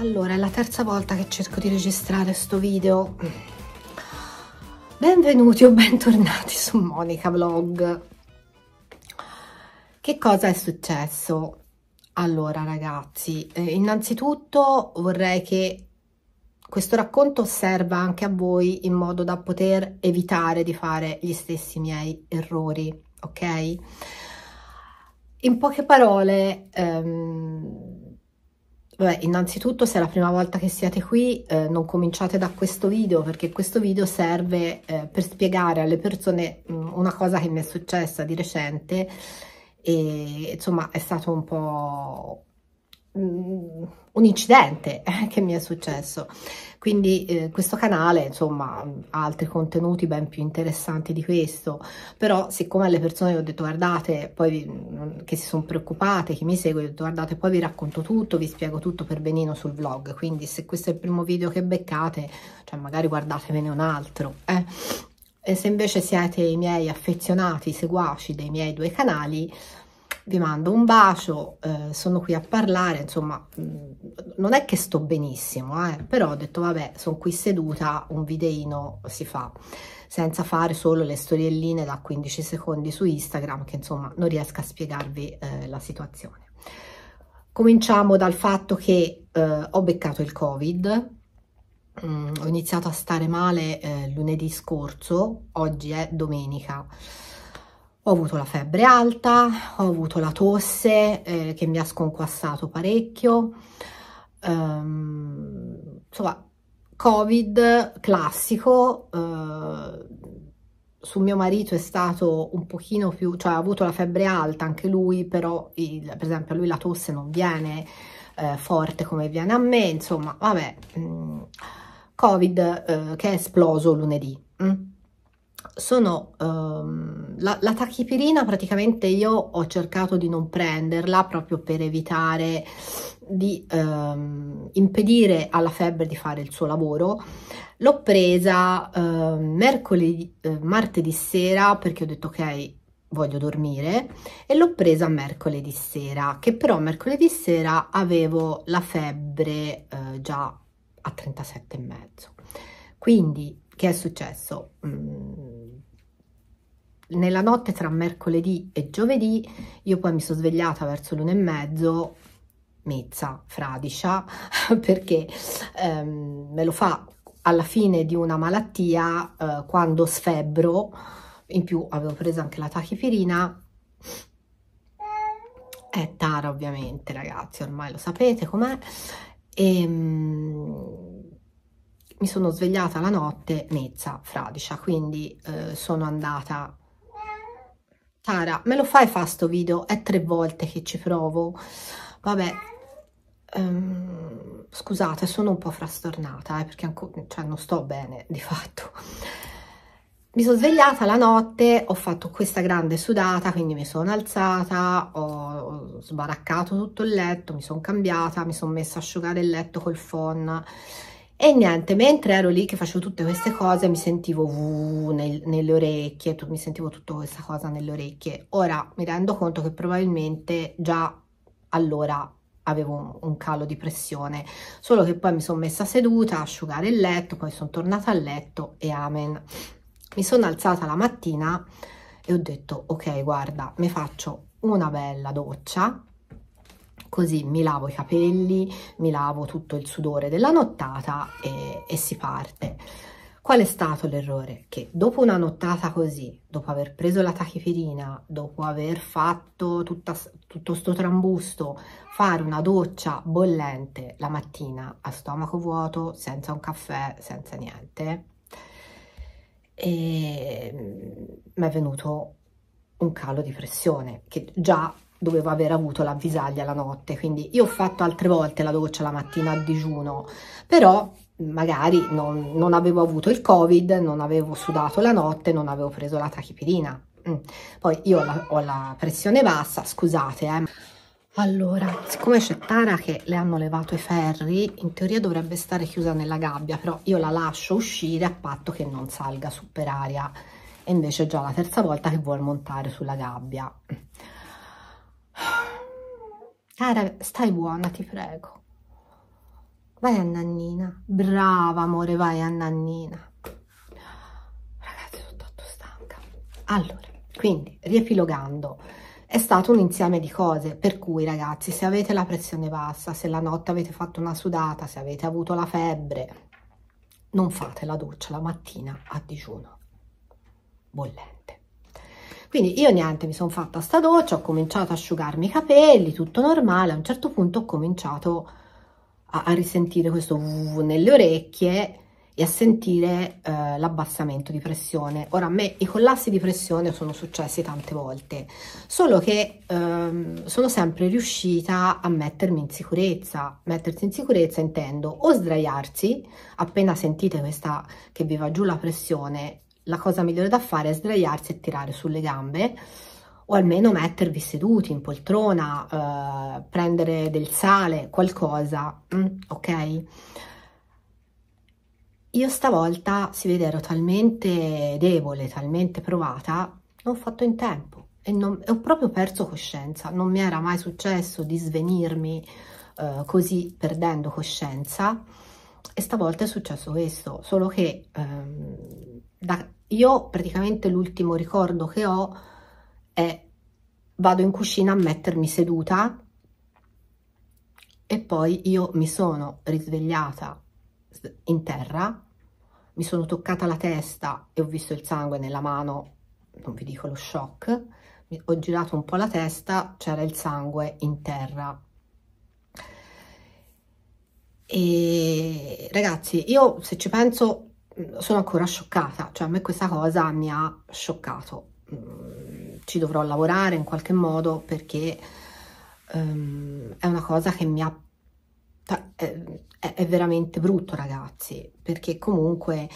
Allora, è la terza volta che cerco di registrare sto video. Benvenuti o bentornati su Monica Vlog. Che cosa è successo? Allora, ragazzi, eh, innanzitutto vorrei che questo racconto serva anche a voi in modo da poter evitare di fare gli stessi miei errori, ok? In poche parole... Ehm, Vabbè, innanzitutto se è la prima volta che siete qui eh, non cominciate da questo video perché questo video serve eh, per spiegare alle persone mh, mm, una cosa che mi è successa di recente e insomma è stato un po' un incidente che mi è successo. Quindi eh, questo canale, insomma, ha altri contenuti ben più interessanti di questo, però siccome alle persone ho detto guardate, poi che si sono preoccupate, che mi segue, ho detto guardate, poi vi racconto tutto, vi spiego tutto per benino sul vlog, quindi se questo è il primo video che beccate, cioè magari guardatevene un altro, eh. E se invece siete i miei affezionati seguaci dei miei due canali, vi mando un bacio, eh, sono qui a parlare, insomma mm, non è che sto benissimo, eh, però ho detto vabbè sono qui seduta, un videino si fa senza fare solo le storielline da 15 secondi su Instagram che insomma non riesco a spiegarvi eh, la situazione. Cominciamo dal fatto che eh, ho beccato il covid, mh, mm, ho iniziato a stare male eh, lunedì scorso, oggi è domenica, ho avuto la febbre alta, ho avuto la tosse eh, che mi ha sconquassato parecchio, um, insomma, covid classico, eh, su mio marito è stato un pochino più, cioè ha avuto la febbre alta anche lui, però il, per esempio a lui la tosse non viene eh, forte come viene a me, insomma, vabbè, mh, mm, covid eh, che è esploso lunedì. Mh. Mm. Sono... Um, la, la tachipirina praticamente io ho cercato di non prenderla proprio per evitare di ehm, impedire alla febbre di fare il suo lavoro. L'ho presa eh, mercoledì, eh, martedì sera perché ho detto ok, voglio dormire e l'ho presa mercoledì sera, che però mercoledì sera avevo la febbre eh, già a 37 e mezzo Quindi che è successo? Mm, nella notte tra mercoledì e giovedì, io poi mi sono svegliata verso l'una e mezzo, mezza, fradicia, perché ehm, me lo fa alla fine di una malattia, eh, quando sfebbro, in più avevo preso anche la tachipirina, è tara ovviamente ragazzi, ormai lo sapete com'è, e... Ehm, Mh, mi sono svegliata la notte mezza fradicia, quindi eh, sono andata Sara, me lo fai fa sto video? È tre volte che ci provo. Vabbè, um, scusate, sono un po' frastornata, eh, perché cioè, non sto bene, di fatto. Mi sono svegliata la notte, ho fatto questa grande sudata, quindi mi sono alzata, ho sbaraccato tutto il letto, mi sono cambiata, mi sono messa a asciugare il letto col phon e niente, mentre ero lì che facevo tutte queste cose mi sentivo nel, nelle orecchie, tu, mi sentivo tutta questa cosa nelle orecchie. Ora mi rendo conto che probabilmente già allora avevo un, un calo di pressione, solo che poi mi sono messa seduta a asciugare il letto, poi sono tornata a letto e amen. Mi sono alzata la mattina e ho detto ok guarda mi faccio una bella doccia così mi lavo i capelli, mi lavo tutto il sudore della nottata e, e si parte. Qual è stato l'errore? Che dopo una nottata così, dopo aver preso la tachipirina, dopo aver fatto tutta, tutto sto trambusto, fare una doccia bollente la mattina a stomaco vuoto, senza un caffè, senza niente, e mm, mi è venuto un calo di pressione che già dovevo aver avuto l'avvisaglia la notte, quindi io ho fatto altre volte la doccia la mattina a digiuno, però magari non, non avevo avuto il covid, non avevo sudato la notte, non avevo preso la tachipirina. Mm. Poi io ho la, ho la, pressione bassa, scusate eh. Allora, siccome c'è Tara che le hanno levato i ferri, in teoria dovrebbe stare chiusa nella gabbia, però io la lascio uscire a patto che non salga su per aria. E invece è già la terza volta che vuol montare sulla gabbia. Cara, stai buona, ti prego. Vai a Nannina. Brava, amore, vai a Nannina. Ragazzi, sono tanto stanca. Allora, quindi, riepilogando, è stato un insieme di cose, per cui ragazzi, se avete la pressione bassa, se la notte avete fatto una sudata, se avete avuto la febbre, non fate la doccia la mattina a digiuno. Bollente. Quindi io niente, mi sono fatta sta doccia, ho cominciato a asciugarmi i capelli, tutto normale, a un certo punto ho cominciato a, a risentire questo uh, nelle orecchie e a sentire eh, l'abbassamento di pressione. Ora a me i collassi di pressione sono successi tante volte, solo che ehm, sono sempre riuscita a mettermi in sicurezza. Mettersi in sicurezza intendo o sdraiarsi appena sentite questa che vi va giù la pressione la cosa migliore da fare è sdraiarsi e tirare sulle gambe o almeno mettervi seduti in poltrona, eh, prendere del sale, qualcosa, mm, ok? Io stavolta, si vede, ero talmente debole, talmente provata, non ho fatto in tempo e, non, e ho proprio perso coscienza. Non mi era mai successo di svenirmi eh, così perdendo coscienza e stavolta è successo questo, solo che... Ehm, da, io praticamente l'ultimo ricordo che ho è vado in cucina a mettermi seduta e poi io mi sono risvegliata in terra, mi sono toccata la testa e ho visto il sangue nella mano, non vi dico lo shock, ho girato un po' la testa, c'era il sangue in terra. E ragazzi, io se ci penso sono ancora scioccata, cioè a me questa cosa mi ha scioccato. Mm, ci dovrò lavorare in qualche modo perché um, è una cosa che mi ha... Cioè, è, è veramente brutto ragazzi, perché comunque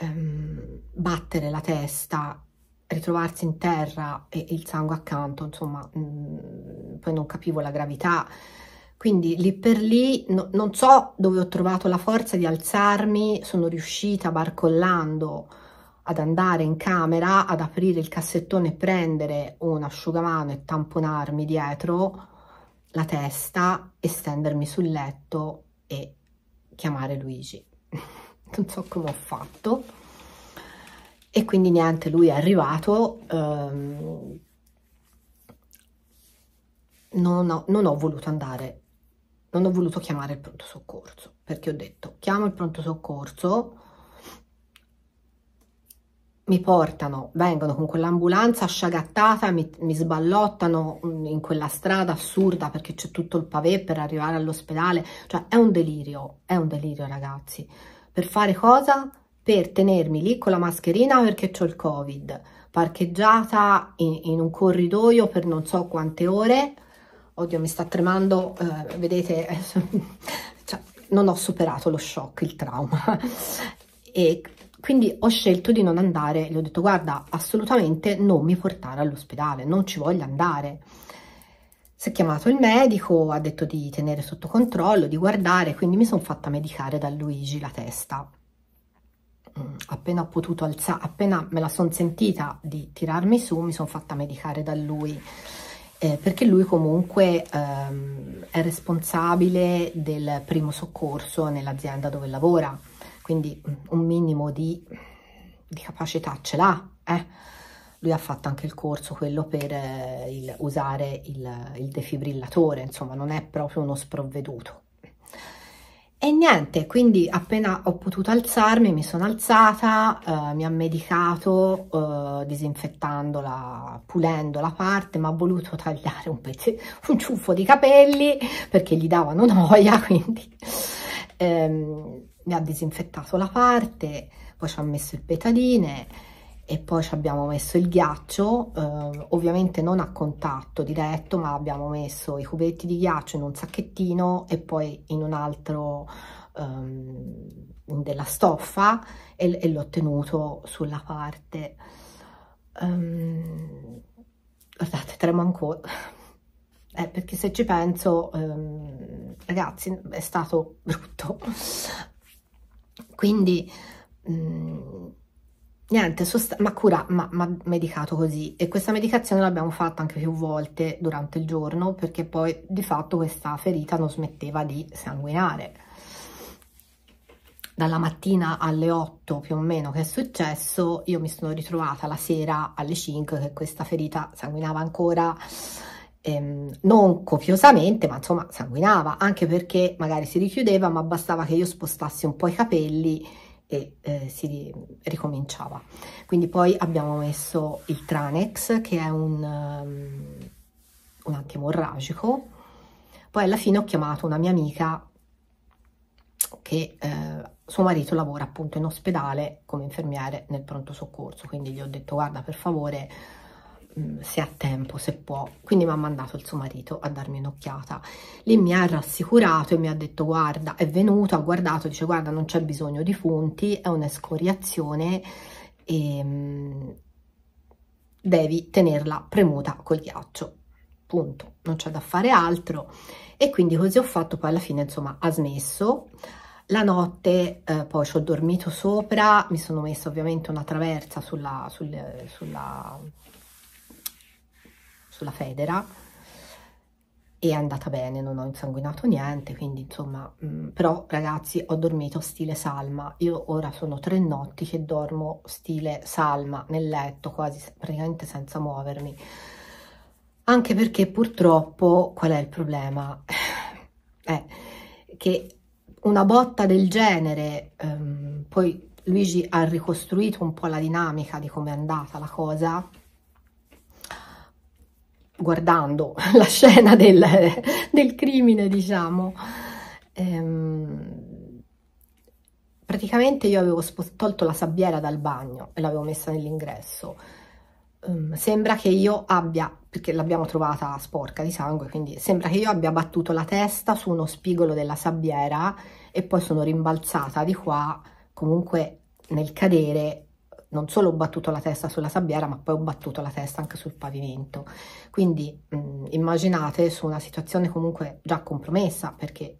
um, battere la testa, ritrovarsi in terra e, il sangue accanto, insomma, um, poi non capivo la gravità quindi lì per lì no, non so dove ho trovato la forza di alzarmi, sono riuscita barcollando ad andare in camera, ad aprire il cassettone, prendere un asciugamano e tamponarmi dietro la testa e stendermi sul letto e chiamare Luigi. non so come ho fatto. E quindi niente, lui è arrivato. Ehm, non ho, non ho, voluto andare non ho voluto chiamare il pronto soccorso perché ho detto chiamo il pronto soccorso mi portano, vengono con quell'ambulanza sciagattata, mi, mi, sballottano in quella strada assurda perché c'è tutto il pavé per arrivare all'ospedale, cioè è un delirio, è un delirio ragazzi, per fare cosa? Per tenermi lì con la mascherina perché ho il covid, parcheggiata in, in un corridoio per non so quante ore, Oddio, mi sta tremando, eh, vedete, cioè, non ho superato lo shock, il trauma. e quindi ho scelto di non andare, gli ho detto guarda, assolutamente non mi portare all'ospedale, non ci voglio andare. Si è chiamato il medico, ha detto di tenere sotto controllo, di guardare, quindi mi sono fatta medicare da Luigi la testa. Mm, appena ho potuto alzare, appena me la sono sentita di tirarmi su, mi sono fatta medicare da lui eh, perché lui comunque ehm, è responsabile del primo soccorso nell'azienda dove lavora, quindi mm, un minimo di, di capacità ce l'ha. Eh? Lui ha fatto anche il corso, quello per eh, il, usare il, il defibrillatore, insomma non è proprio uno sprovveduto. E niente, quindi appena ho potuto alzarmi, mi sono alzata, eh, mi ha medicato eh, disinfettandola, pulendo la parte, ma ha voluto tagliare un, pezzo, un ciuffo di capelli perché gli davano noia, quindi eh, mi ha disinfettato la parte, poi ci ha messo il petadine, e poi ci abbiamo messo il ghiaccio, eh, ovviamente non a contatto diretto, ma abbiamo messo i cubetti di ghiaccio in un sacchettino e poi in un altro ehm, della stoffa e, e l'ho tenuto sulla parte. Um, ehm, guardate, tremo ancora. Eh, perché se ci penso, ehm, ragazzi, è stato brutto. Quindi... Mh, mm, niente, sost- ma cura, ma, ma medicato così. E questa medicazione l'abbiamo fatta anche più volte durante il giorno, perché poi di fatto questa ferita non smetteva di sanguinare. Dalla mattina alle 8 più o meno che è successo, io mi sono ritrovata la sera alle 5 che questa ferita sanguinava ancora, ehm, non copiosamente, ma insomma sanguinava, anche perché magari si richiudeva, ma bastava che io spostassi un po' i capelli e eh, si ricominciava. Quindi poi abbiamo messo il Tranex che è un, um, un antiemorragico, poi alla fine ho chiamato una mia amica che eh, suo marito lavora appunto in ospedale come infermiere nel pronto soccorso, quindi gli ho detto guarda per favore Mm, se ha tempo, se può. Quindi mi ha mandato il suo marito a darmi un'occhiata. Lì mi ha rassicurato e mi ha detto guarda, è venuto, ha guardato, dice guarda non c'è bisogno di punti, è un'escoriazione e mm, devi tenerla premuta col ghiaccio. Punto. Non c'è da fare altro. E quindi così ho fatto, poi alla fine insomma ha smesso. La notte eh, poi ci ho dormito sopra, mi sono messa ovviamente una traversa sulla, sul, sulla, sulla federa e è andata bene, non ho insanguinato niente, quindi insomma, mh, mm, però ragazzi ho dormito stile salma, io ora sono tre notti che dormo stile salma nel letto quasi praticamente senza muovermi, anche perché purtroppo qual è il problema? è eh, che una botta del genere, ehm, poi Luigi ha ricostruito un po' la dinamica di come è andata la cosa, guardando la scena del, del crimine, diciamo. Ehm, praticamente io avevo tolto la sabbiera dal bagno e l'avevo messa nell'ingresso. Um, sembra che io abbia, perché l'abbiamo trovata sporca di sangue, quindi sembra che io abbia battuto la testa su uno spigolo della sabbiera e poi sono rimbalzata di qua, comunque nel cadere non solo ho battuto la testa sulla sabbiera, ma poi ho battuto la testa anche sul pavimento. Quindi mh, immaginate su una situazione comunque già compromessa, perché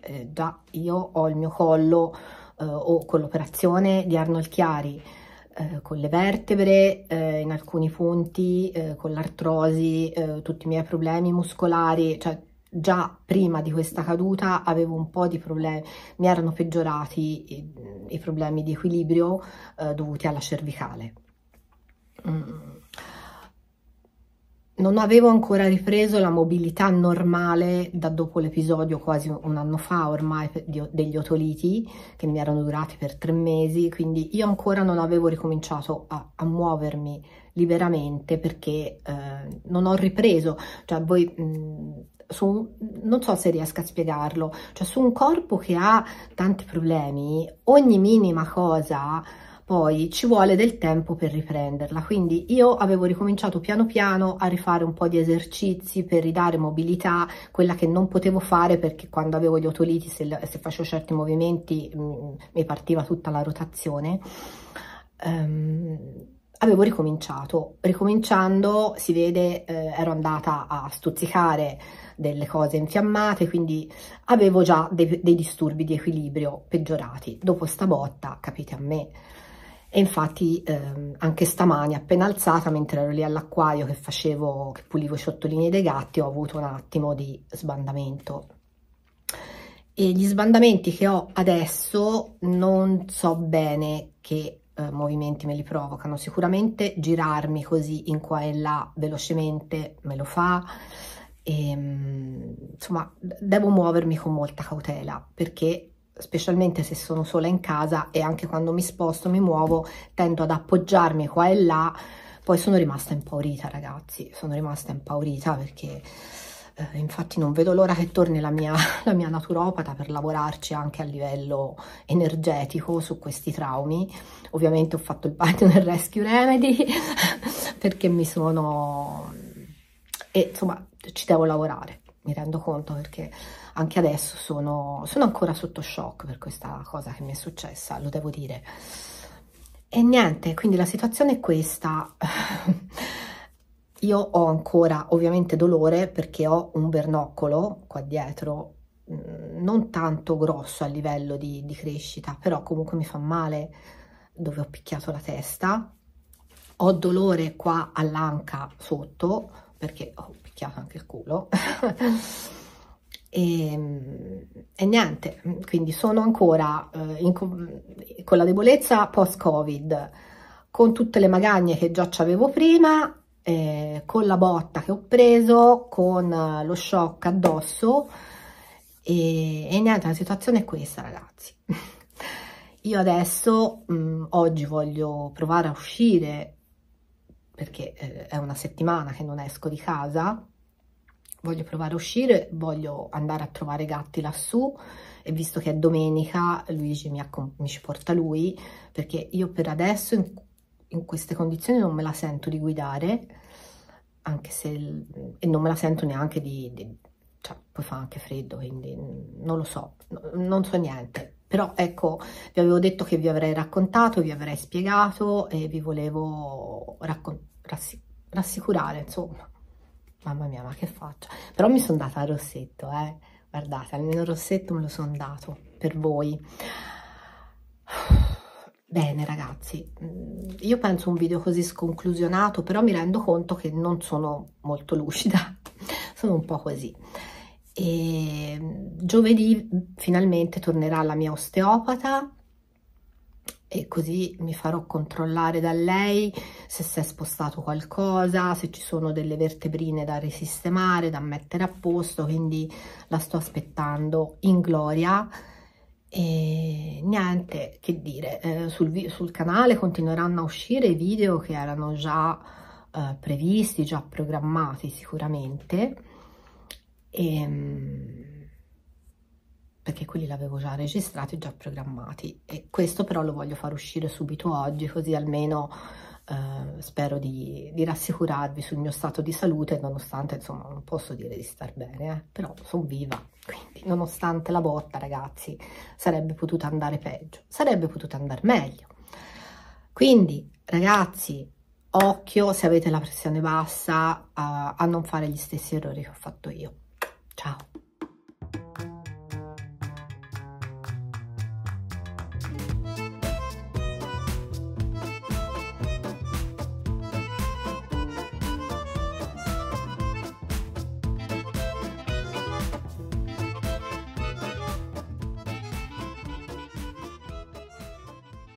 eh, già io ho il mio collo eh, o con l'operazione di Arnold Chiari, eh, con le vertebre, eh, in alcuni punti, eh, con l'artrosi, eh, tutti i miei problemi muscolari, cioè già prima di questa caduta avevo un po' di problemi, mi erano peggiorati i, i problemi di equilibrio eh, dovuti alla cervicale. Mm. Non avevo ancora ripreso la mobilità normale da dopo l'episodio quasi un anno fa ormai degli otoliti che mi erano durati per tre mesi, quindi io ancora non avevo ricominciato a, a muovermi liberamente perché eh, non ho ripreso, cioè voi mh, mm, un, non so se riesco a spiegarlo, cioè su un corpo che ha tanti problemi, ogni minima cosa poi ci vuole del tempo per riprenderla. Quindi io avevo ricominciato piano piano a rifare un po' di esercizi per ridare mobilità, quella che non potevo fare perché quando avevo gli otoliti, se, se facevo certi movimenti, mh, mm, mi partiva tutta la rotazione. Um, avevo ricominciato. Ricominciando si vede, eh, ero andata a stuzzicare delle cose infiammate, quindi avevo già dei, dei disturbi di equilibrio peggiorati. Dopo sta botta, capite a me, e infatti ehm, anche stamani appena alzata mentre ero lì all'acquario che facevo, che pulivo i ciottolini dei gatti ho avuto un attimo di sbandamento. E gli sbandamenti che ho adesso non so bene che eh, movimenti me li provocano. Sicuramente girarmi così in qua e là velocemente me lo fa. E, ehm, insomma, devo muovermi con molta cautela perché specialmente se sono sola in casa e anche quando mi sposto, mi muovo, tendo ad appoggiarmi qua e là. Poi sono rimasta impaurita, ragazzi, sono rimasta impaurita perché eh, infatti non vedo l'ora che torni la mia, la mia naturopata per lavorarci anche a livello energetico su questi traumi. Ovviamente ho fatto il nel Rescue Remedy perché mi sono... e insomma ci devo lavorare, mi rendo conto perché anche adesso sono, sono ancora sotto shock per questa cosa che mi è successa, lo devo dire. E niente, quindi la situazione è questa. Io ho ancora ovviamente dolore perché ho un bernoccolo qua dietro, mm, non tanto grosso a livello di, di crescita, però comunque mi fa male dove ho picchiato la testa. Ho dolore qua all'anca sotto perché ho picchiato anche il culo. E, ehm, e, niente, quindi sono ancora eh, in, con la debolezza post-covid, con tutte le magagne che già avevo prima eh, con la botta che ho preso, con eh, lo shock addosso e, e niente, la situazione è questa ragazzi. Io adesso, mh, mm, oggi voglio provare a uscire perché eh, è una settimana che non esco di casa, voglio provare a uscire, voglio andare a trovare i gatti lassù e visto che è domenica Luigi mi, mi, ci porta lui perché io per adesso in, in queste condizioni non me la sento di guidare, anche se... e non me la sento neanche di... di cioè, poi fa anche freddo, quindi non lo so, non so niente. Però ecco, vi avevo detto che vi avrei raccontato, vi avrei spiegato e vi volevo rassi rassicurare, insomma. Mamma mia, ma che faccia. Però mi sono data al rossetto, eh. Guardate, almeno il rossetto me lo sono dato per voi. Bene ragazzi, mm, io penso un video così sconclusionato, però mi rendo conto che non sono molto lucida, sono un po' così. E mm, giovedì finalmente tornerà la mia osteopata e così mi farò controllare da lei se si è spostato qualcosa, se ci sono delle vertebrine da risistemare, da mettere a posto, quindi la sto aspettando in gloria e niente che dire, eh, sul, sul, canale continueranno a uscire i video che erano già eh, previsti, già programmati sicuramente, e, ehm, perché quelli l'avevo già registrati, già programmati. E questo però lo voglio far uscire subito oggi, così almeno eh, spero di, di, rassicurarvi sul mio stato di salute, nonostante insomma non posso dire di star bene, eh, però sono viva, quindi nonostante la botta ragazzi sarebbe potuta andare peggio, sarebbe potuta andare meglio. Quindi ragazzi, occhio se avete la pressione bassa a, eh, a non fare gli stessi errori che ho fatto io. Ciao!